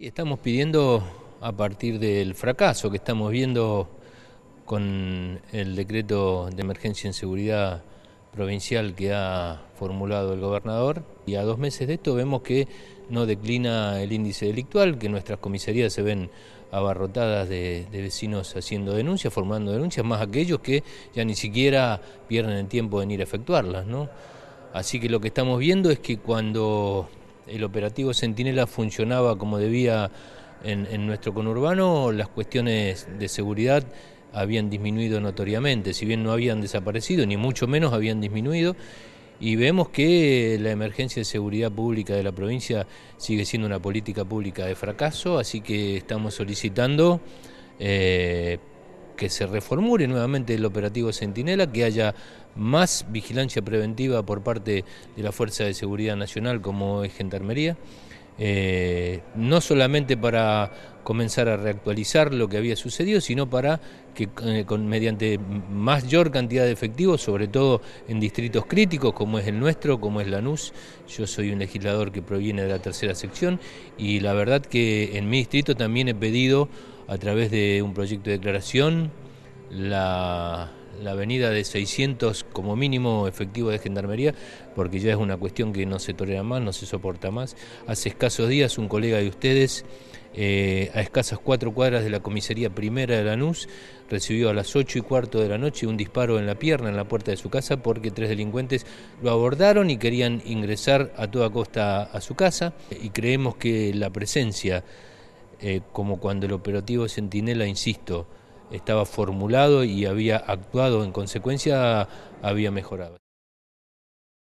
Estamos pidiendo a partir del fracaso que estamos viendo con el decreto de emergencia en seguridad provincial que ha formulado el gobernador y a dos meses de esto vemos que no declina el índice delictual, que nuestras comisarías se ven abarrotadas de, vecinos haciendo denuncias, formando denuncias, más aquellos que ya ni siquiera pierden el tiempo en ir a efectuarlas. ¿no? Así que lo que estamos viendo es que cuando el operativo Centinela funcionaba como debía en, nuestro conurbano, las cuestiones de seguridad habían disminuido notoriamente, si bien no habían desaparecido, ni mucho menos habían disminuido y vemos que la emergencia de seguridad pública de la provincia sigue siendo una política pública de fracaso, así que estamos solicitando eh, que se reformule nuevamente el operativo Centinela, que haya más vigilancia preventiva por parte de la Fuerza de Seguridad Nacional como es Gendarmería. Eh, no solamente para comenzar a reactualizar lo que había sucedido, sino para que eh, mediante mayor cantidad de efectivos, sobre todo en distritos críticos como es el nuestro, como es Lanús, yo soy un legislador que proviene de la tercera sección y la verdad que en mi distrito también he pedido a través de un proyecto de declaración la, la venida de 600 como mínimo efectivo de gendarmería, porque ya es una cuestión que no se tolera más, no se soporta más. Hace escasos días un colega de ustedes, eh, a escasas cuatro cuadras de la comisaría primera de Lanús, recibió a las ocho y cuarto de la noche un disparo en la pierna en la puerta de su casa porque tres delincuentes lo abordaron y querían ingresar a toda costa a su casa y creemos que la presencia eh, como cuando el operativo Centinela, insisto, estaba formulado y había actuado en consecuencia, había mejorado.